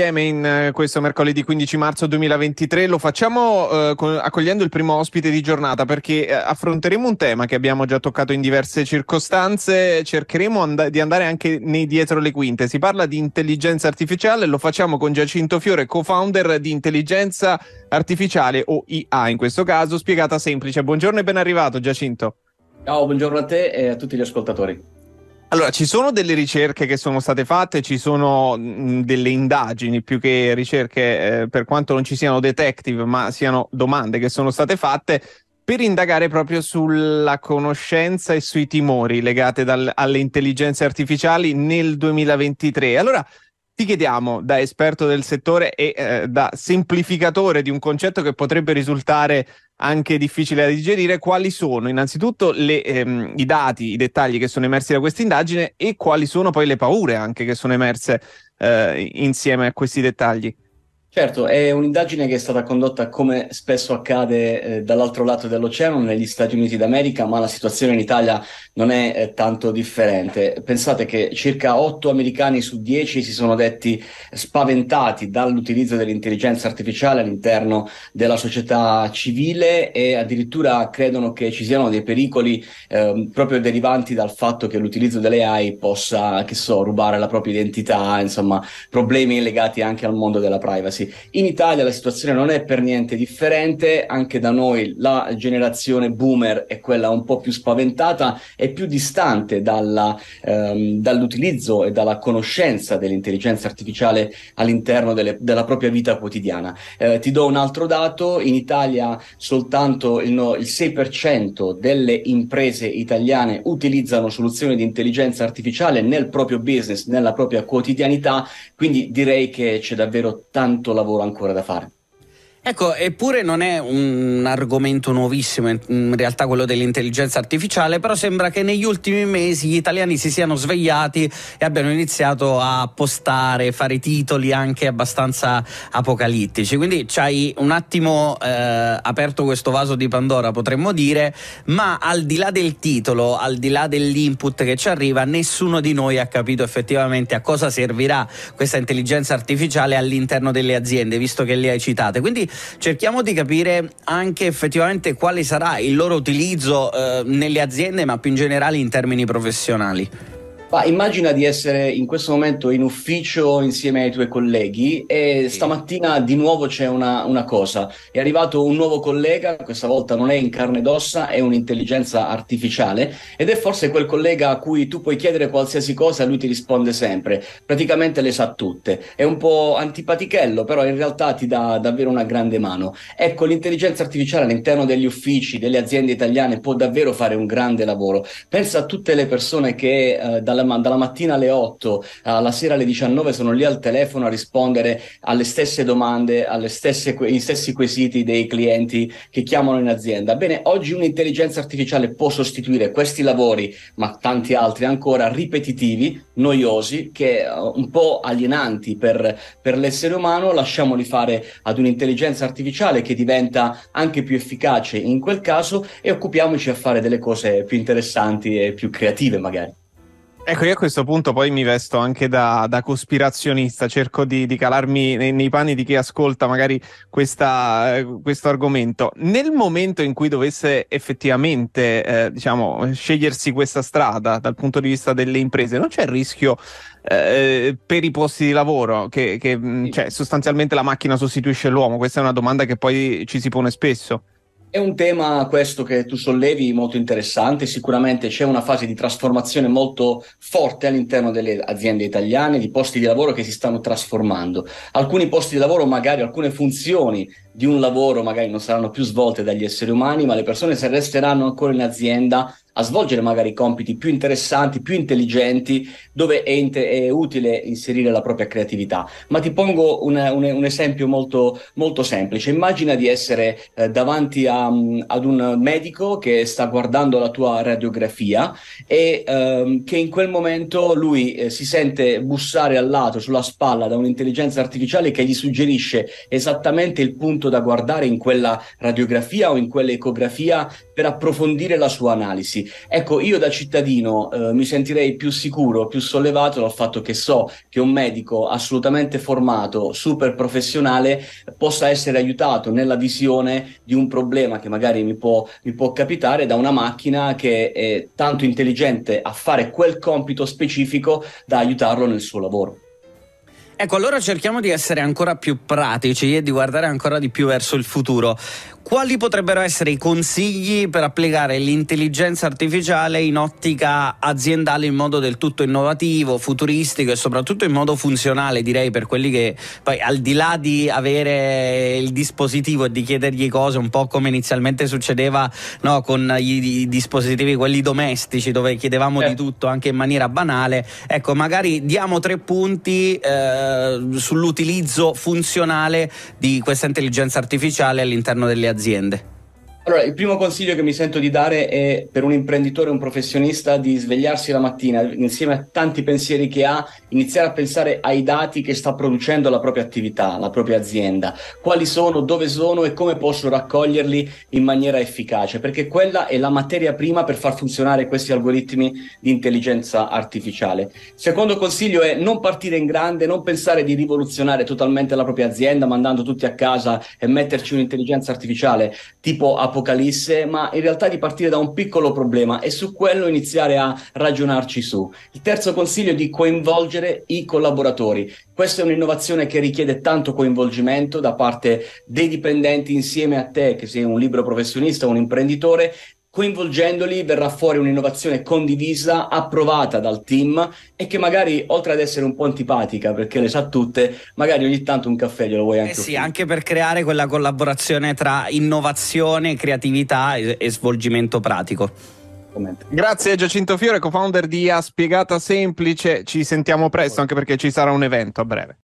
insieme in eh, questo mercoledì 15 marzo 2023. Lo facciamo eh, accogliendo il primo ospite di giornata perché eh, affronteremo un tema che abbiamo già toccato in diverse circostanze. Cercheremo and- di andare anche nei dietro le quinte. Si parla di intelligenza artificiale, lo facciamo con Giacinto Fiore, co-founder di Intelligenza Artificiale o IA in questo caso, spiegata semplice. Buongiorno e ben arrivato Giacinto. Ciao, buongiorno a te e a tutti gli ascoltatori. Allora, ci sono delle ricerche che sono state fatte, ci sono mh, mm, delle indagini più che ricerche, eh, per quanto non ci siano detective, ma siano domande che sono state fatte per indagare proprio sulla conoscenza e sui timori legati alle intelligenze artificiali nel 2023. Allora, ti chiediamo, da esperto del settore e eh, da semplificatore di un concetto che potrebbe risultare anche difficile da digerire, quali sono innanzitutto le, ehm, i dati, i dettagli che sono emersi da questa indagine e quali sono poi le paure anche che sono emerse eh, insieme a questi dettagli? Certo, è un'indagine che è stata condotta come spesso accade eh, dall'altro lato dell'oceano negli Stati Uniti d'America, ma la situazione in Italia non è eh, tanto differente. Pensate che circa 8 americani su 10 si sono detti spaventati dall'utilizzo dell'intelligenza artificiale all'interno della società civile e addirittura credono che ci siano dei pericoli eh, proprio derivanti dal fatto che l'utilizzo delle AI possa, che so, rubare la propria identità, insomma, problemi legati anche al mondo della privacy ragazzi. In Italia la situazione non è per niente differente, anche da noi la generazione boomer è quella un po' più spaventata e più distante dalla, ehm, dall'utilizzo e dalla conoscenza dell'intelligenza artificiale all'interno delle, della propria vita quotidiana. Eh, ti do un altro dato, in Italia soltanto il, no, il 6% delle imprese italiane utilizzano soluzioni di intelligenza artificiale nel proprio business, nella propria quotidianità, quindi direi che c'è davvero tanto molto lavoro ancora da fare. Ecco, eppure non è un argomento nuovissimo, in realtà quello dell'intelligenza artificiale, però sembra che negli ultimi mesi gli italiani si siano svegliati e abbiano iniziato a postare, fare titoli anche abbastanza apocalittici. Quindi ci hai un attimo eh, aperto questo vaso di Pandora, potremmo dire, ma al di là del titolo, al di là dell'input che ci arriva, nessuno di noi ha capito effettivamente a cosa servirà questa intelligenza artificiale all'interno delle aziende, visto che le hai citate. Quindi cerchiamo di capire anche effettivamente quale sarà il loro utilizzo eh, nelle aziende, ma più in generale in termini professionali. Ma immagina di essere in questo momento in ufficio insieme ai tuoi colleghi e sì. stamattina di nuovo c'è una, una, cosa. È arrivato un nuovo collega, questa volta non è in carne ed ossa, è un'intelligenza artificiale ed è forse quel collega a cui tu puoi chiedere qualsiasi cosa e lui ti risponde sempre. Praticamente le sa tutte. È un po' antipatichello, però in realtà ti dà davvero una grande mano. Ecco, l'intelligenza artificiale all'interno degli uffici, delle aziende italiane può davvero fare un grande lavoro. Pensa a tutte le persone che eh, dalla dalla, mattina alle 8 alla sera alle 19 sono lì al telefono a rispondere alle stesse domande, alle stesse, agli stessi quesiti dei clienti che chiamano in azienda. Bene, oggi un'intelligenza artificiale può sostituire questi lavori, ma tanti altri ancora ripetitivi, noiosi, che eh, un po' alienanti per, per l'essere umano, lasciamoli fare ad un'intelligenza artificiale che diventa anche più efficace in quel caso e occupiamoci a fare delle cose più interessanti e più creative magari. Ecco, io a questo punto poi mi vesto anche da, da cospirazionista, cerco di, di calarmi nei, nei, panni di chi ascolta magari questa, eh, questo argomento. Nel momento in cui dovesse effettivamente eh, diciamo, scegliersi questa strada dal punto di vista delle imprese, non c'è il rischio eh, per i posti di lavoro che, che mm, cioè, sostanzialmente la macchina sostituisce l'uomo? Questa è una domanda che poi ci si pone spesso. È un tema questo che tu sollevi molto interessante, sicuramente c'è una fase di trasformazione molto forte all'interno delle aziende italiane, di posti di lavoro che si stanno trasformando. Alcuni posti di lavoro, magari alcune funzioni di un lavoro magari non saranno più svolte dagli esseri umani, ma le persone se resteranno ancora in azienda a svolgere magari compiti più interessanti, più intelligenti, dove è, inter- è utile inserire la propria creatività. Ma ti pongo un, un, un esempio molto, molto, semplice. Immagina di essere eh, davanti a, mm, ad un medico che sta guardando la tua radiografia e ehm, che in quel momento lui eh, si sente bussare al lato, sulla spalla, da un'intelligenza artificiale che gli suggerisce esattamente il punto da guardare in quella radiografia o in quell'ecografia per approfondire la sua analisi. Ecco, io da cittadino eh, mi sentirei più sicuro, più sollevato dal fatto che so che un medico assolutamente formato, super professionale, possa essere aiutato nella visione di un problema che magari mi può, mi può capitare da una macchina che è tanto intelligente a fare quel compito specifico da aiutarlo nel suo lavoro. Ecco, allora cerchiamo di essere ancora più pratici e di guardare ancora di più verso il futuro. Quali potrebbero essere i consigli per applicare l'intelligenza artificiale in ottica aziendale in modo del tutto innovativo, futuristico e soprattutto in modo funzionale, direi per quelli che poi al di là di avere il dispositivo e di chiedergli cose, un po' come inizialmente succedeva no, con i dispositivi quelli domestici dove chiedevamo eh. di tutto anche in maniera banale, ecco, magari diamo tre punti eh, sull'utilizzo funzionale di questa intelligenza artificiale all'interno delle aziende aziende. Allora, il primo consiglio che mi sento di dare è per un imprenditore, un professionista, di svegliarsi la mattina insieme a tanti pensieri che ha, iniziare a pensare ai dati che sta producendo la propria attività, la propria azienda, quali sono, dove sono e come posso raccoglierli in maniera efficace, perché quella è la materia prima per far funzionare questi algoritmi di intelligenza artificiale. Secondo consiglio è non partire in grande, non pensare di rivoluzionare totalmente la propria azienda mandando tutti a casa e metterci un'intelligenza artificiale tipo Apple Apocalisse, ma in realtà di partire da un piccolo problema e su quello iniziare a ragionarci su. Il terzo consiglio è di coinvolgere i collaboratori. Questa è un'innovazione che richiede tanto coinvolgimento da parte dei dipendenti insieme a te, che sei un libero professionista, o un imprenditore, coinvolgendoli verrà fuori un'innovazione condivisa, approvata dal team e che magari oltre ad essere un po' antipatica perché le sa tutte, magari ogni tanto un caffè glielo vuoi eh anche eh Sì, anche per creare quella collaborazione tra innovazione, creatività e, e svolgimento pratico. Grazie Giacinto Fiore, co-founder di A Spiegata Semplice, ci sentiamo presto anche perché ci sarà un evento a breve.